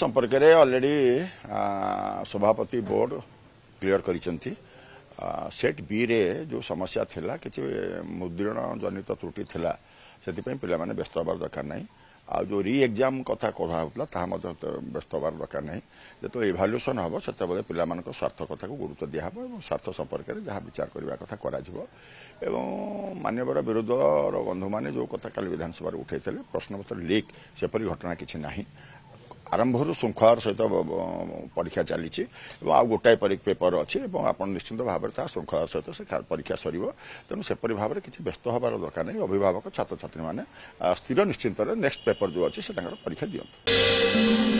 ସମ୍ପର୍କରେ ଅଲରେଡି ସଭାପତି board clear କରିଛନ୍ତି ସେଟ୍ ବିରେ ଯେଉଁ ସମସ୍ୟା ଥିଲା କିଛି ମୁଦ୍ରଣ ଜନିତ ତ୍ରୁଟି ଥିଲା ସେଥିପାଇଁ ପିଲାମାନେ ବ୍ୟସ୍ତ ହେବାର ଦରକାର ନାହିଁ ଆଉ ଯେଉଁ ରି ଏକ୍ଜାମ୍ କଥା କଢ଼ା ହେଉଥିଲା ତାହା ମଧ୍ୟ ବ୍ୟସ୍ତ ହେବାର ଦରକାର ନାହିଁ ଯେତେବେଳେ ଇଭାଲ୍ୟୁସନ୍ ହେବ ସେତେବେଳେ ପିଲାମାନଙ୍କ ସ୍ୱାର୍ଥ କଥାକୁ ଗୁରୁତ୍ୱ ଦିଆହେବ ଏବଂ ସ୍ୱାର୍ଥ ସମ୍ପର୍କରେ ଯାହା ବିଚାର କରିବା କଥା କରାଯିବ ଏବଂ ମାନ୍ୟବର ବିରୋଧର ବନ୍ଧୁମାନେ ଯେଉଁ କଥା କାଲି ବିଧାନସଭାରେ ଉଠାଇଥିଲେ ପ୍ରଶ୍ନପତ୍ର ଲିକ୍ ସେପରି ଘଟଣା କିଛି ନାହିଁ ଆରମ୍ଭରୁ ଶୃଙ୍ଖଳାର ସହିତ ପରୀକ୍ଷା ଚାଲିଛି ଏବଂ ଆଉ ଗୋଟାଏ ପେପର ଅଛି ଏବଂ ଆପଣ ନିଶ୍ଚିନ୍ତ ଭାବରେ ତାହା ଶୃଙ୍ଖଳାର ସହିତ ସେ ପରୀକ୍ଷା ସରିବ ତେଣୁ ସେପରି ଭାବରେ କିଛି ବ୍ୟସ୍ତ ହେବାର ଦରକାର ନାହିଁ ଅଭିଭାବକ ଛାତ୍ରଛାତ୍ରୀମାନେ ସ୍ଥିର ନିଶ୍ଚିନ୍ତରେ ନେକ୍ସଟ ପେପର ଯେଉଁ ଅଛି ସେ ତାଙ୍କର ପରୀକ୍ଷା ଦିଅନ୍ତୁ